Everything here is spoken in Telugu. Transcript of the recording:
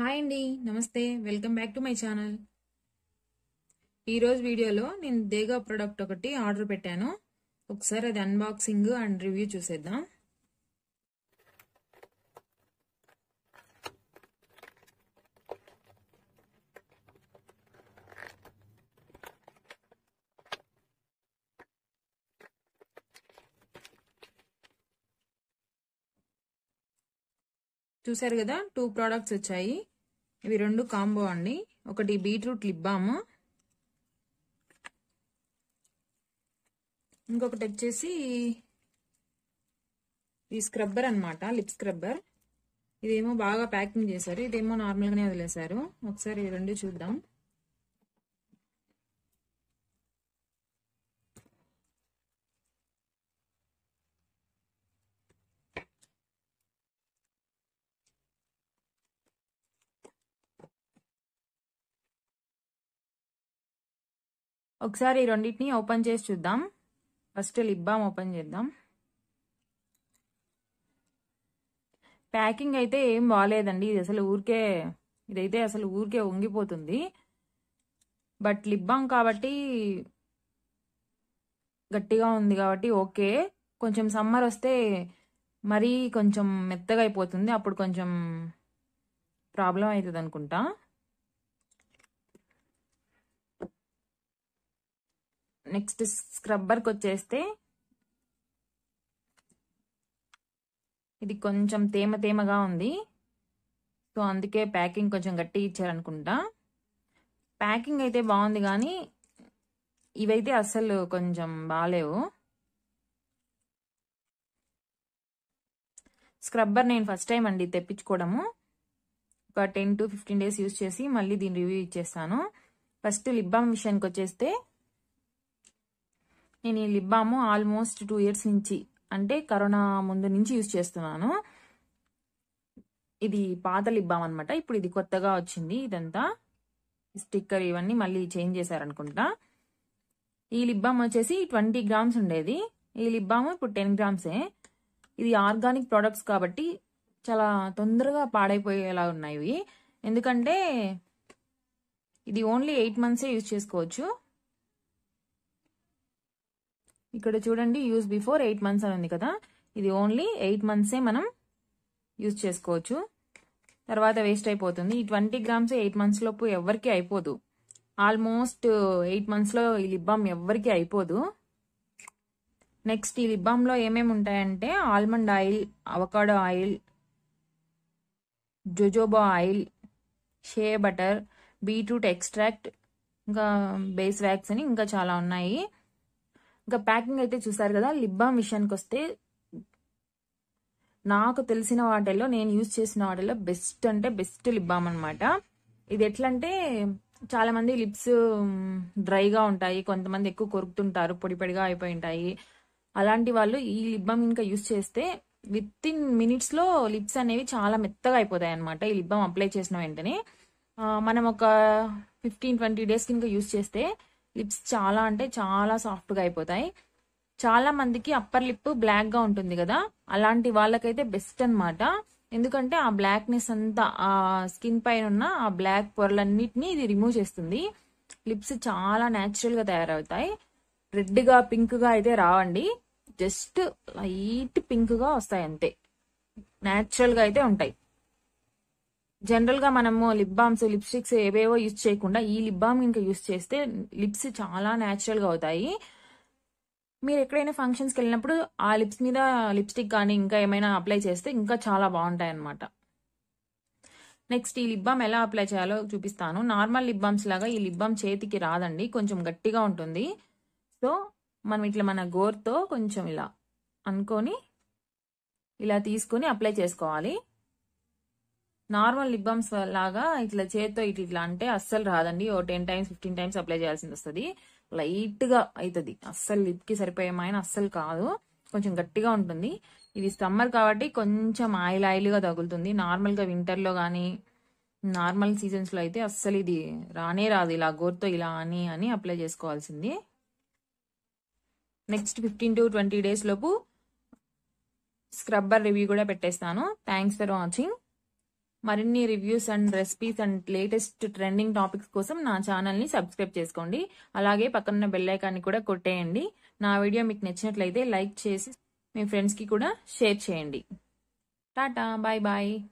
హాయ్ అండి నమస్తే welcome back to my channel ఈరోజు వీడియోలో నేను దేగా ప్రోడక్ట్ ఒకటి ఆర్డర్ పెట్టాను ఒకసారి అది అన్బాక్సింగ్ అండ్ రివ్యూ చూసేద్దాం చూసారు కదా టూ ప్రోడక్ట్స్ వచ్చాయి ఇవి రెండు కాంబో అండి ఒకటి బీట్రూట్ లిప్ ఇంకొకటి వచ్చేసి ఈ స్క్రబ్బర్ అనమాట లిప్ స్క్రబ్బర్ ఇదేమో బాగా ప్యాకింగ్ చేశారు ఇదేమో నార్మల్గానే వదిలేశారు ఒకసారి రెండు చూద్దాం ఒకసారి ఈ రెండింటిని ఓపెన్ చేసి చూద్దాం ఫస్ట్ లిప్ బామ్ ఓపెన్ చేద్దాం ప్యాకింగ్ అయితే ఏం బాగాలేదండి ఇది అసలు ఊరికే ఇదైతే అసలు ఊరికే వంగిపోతుంది బట్ లిప్ బామ్ కాబట్టి గట్టిగా ఉంది కాబట్టి ఓకే కొంచెం సమ్మర్ వస్తే మరీ కొంచెం మెత్తగా అయిపోతుంది అప్పుడు కొంచెం ప్రాబ్లం అవుతుంది అనుకుంటా నెక్స్ట్ స్క్రబ్బర్కి వచ్చేస్తే ఇది కొంచెం తేమ తేమగా ఉంది సో అందుకే ప్యాకింగ్ కొంచెం గట్టి ఇచ్చారనుకుంటా ప్యాకింగ్ అయితే బాగుంది కానీ ఇవైతే అస్సలు కొంచెం బాగాలేవు స్క్రబ్బర్ నేను ఫస్ట్ టైం అండి తెప్పించుకోవడము ఒక ten to fifteen days use చేసి మళ్ళీ దీని రివ్యూ ఇచ్చేస్తాను ఫస్ట్ లిప్ బామ్ వచ్చేస్తే నేను ఈ lip balm almost two years నుంచి అంటే కరోనా ముందు నుంచి యూజ్ చేస్తున్నాను ఇది పాత లిప్ బామ్ అనమాట ఇప్పుడు ఇది కొత్తగా వచ్చింది ఇదంతా స్టిక్కర్ ఇవన్నీ మళ్ళీ చేంజ్ చేశారనుకుంటా ఈ లిప్ బామ్ వచ్చేసి ట్వంటీ గ్రామ్స్ ఉండేది ఈ లిప్ బామ్ ఇప్పుడు టెన్ గ్రామ్సే ఇది ఆర్గానిక్ ప్రొడక్ట్స్ కాబట్టి చాలా తొందరగా పాడైపోయేలా ఉన్నాయి ఎందుకంటే ఇది ఓన్లీ ఎయిట్ మంత్సే యూజ్ చేసుకోవచ్చు ఇక్కడ చూడండి యూస్ బిఫోర్ ఎయిట్ మంత్స్ అని ఉంది కదా ఇది ఓన్లీ ఎయిట్ మంత్సే మనం యూజ్ చేసుకోవచ్చు తర్వాత వేస్ట్ అయిపోతుంది ఈ ట్వంటీ గ్రామ్స్ ఎయిట్ మంత్స్ లోపు ఎవరికి అయిపోదు ఆల్మోస్ట్ ఎయిట్ మంత్స్లో ఈ లిప్ బామ్ ఎవ్వరికి అయిపోదు నెక్స్ట్ ఈ లిప్ లో ఏమేమి ఉంటాయంటే almond oil avocado oil jojoba oil shea butter beetroot extract ఇంకా బేస్ వ్యాక్స్ అని ఇంకా చాలా ఉన్నాయి ఇంకా ప్యాకింగ్ అయితే చూసారు కదా లిప్ బామ్ విషయానికి వస్తే నాకు తెలిసిన వాటిల్లో నేను యూజ్ చేసిన వాటిల్లో బెస్ట్ అంటే బెస్ట్ లిప్ బామ్ అనమాట ఇది ఎట్లా అంటే చాలా మంది లిప్స్ డ్రైగా ఉంటాయి కొంతమంది ఎక్కువ కొరుకుతుంటారు పొడి పొడిగా అయిపోయి ఉంటాయి అలాంటి వాళ్ళు ఈ లిప్ బామ్ ఇంకా యూజ్ చేస్తే విత్ ఇన్ మినిట్స్ లో లిప్స్ అనేవి చాలా మెత్తగా అయిపోతాయి అనమాట ఈ లిప్ బామ్ అప్లై చేసిన వెంటనే మనం ఒక ఫిఫ్టీన్ ట్వంటీ డేస్ కింద యూజ్ చేస్తే లిప్స్ చాలా అంటే చాలా సాఫ్ట్గా అయిపోతాయి చాలా మందికి అప్పర్ లిప్ బ్లాక్గా ఉంటుంది కదా అలాంటి వాళ్ళకైతే బెస్ట్ అనమాట ఎందుకంటే ఆ బ్లాక్నెస్ అంతా ఆ స్కిన్ పైన ఉన్న ఆ బ్లాక్ పొరలన్నిటిని ఇది రిమూవ్ చేస్తుంది లిప్స్ చాలా గా తయారవుతాయి రెడ్గా పింక్గా అయితే రావండి జస్ట్ లైట్ పింక్గా వస్తాయి అంతే గా అయితే ఉంటాయి జనరల్గా మనము లిప్ బామ్స్ లిప్స్టిక్స్ ఏవేవో యూజ్ చేయకుండా ఈ లిప్ బామ్ ఇంకా యూజ్ చేస్తే లిప్స్ చాలా గా అవుతాయి మీరు ఎక్కడైనా ఫంక్షన్స్కి వెళ్ళినప్పుడు ఆ లిప్స్ మీద లిప్స్టిక్ కానీ ఇంకా ఏమైనా అప్లై చేస్తే ఇంకా చాలా బాగుంటాయి అనమాట నెక్స్ట్ ఈ లిప్ బామ్ ఎలా అప్లై చేయాలో చూపిస్తాను నార్మల్ లిప్ బామ్స్ లాగా ఈ లిప్ బామ్ చేతికి రాదండి కొంచెం గట్టిగా ఉంటుంది సో మనం ఇట్లా మన గోర్తో కొంచెం ఇలా అనుకొని ఇలా తీసుకొని అప్లై చేసుకోవాలి నార్మల్ లిప్ బామ్స్ లాగా ఇట్లా చేత్తో ఇటు ఇట్లా అంటే అస్సలు రాదండి ఓ ten times fifteen times apply చేయాల్సింది వస్తుంది లైట్గా అవుతుంది అస్సలు లిప్కి సరిపోయే మాయన అస్సలు కాదు కొంచెం గట్టిగా ఉంటుంది ఇది సమ్మర్ కాబట్టి కొంచెం ఆయిల్ ఆయిల్గా తగులుతుంది నార్మల్గా వింటర్లో కానీ నార్మల్ సీజన్స్లో అయితే అస్సలు ఇది రానే రాదు ఇలా గోర్తో ఇలా అని అని అప్లై చేసుకోవాల్సింది next fifteen to twenty days లోపు స్క్రబ్బర్ రివ్యూ కూడా పెట్టేస్తాను థ్యాంక్స్ ఫర్ వాచింగ్ మరిన్ని reviews and recipes and latest trending topics కోసం నా ఛానల్ని సబ్స్క్రైబ్ చేసుకోండి అలాగే పక్కన బెల్లైకాన్ని కూడా కొట్టేయండి నా వీడియో మీకు నచ్చినట్లయితే లైక్ చేసి మీ ఫ్రెండ్స్కి కూడా షేర్ చేయండి టాటా బాయ్ బాయ్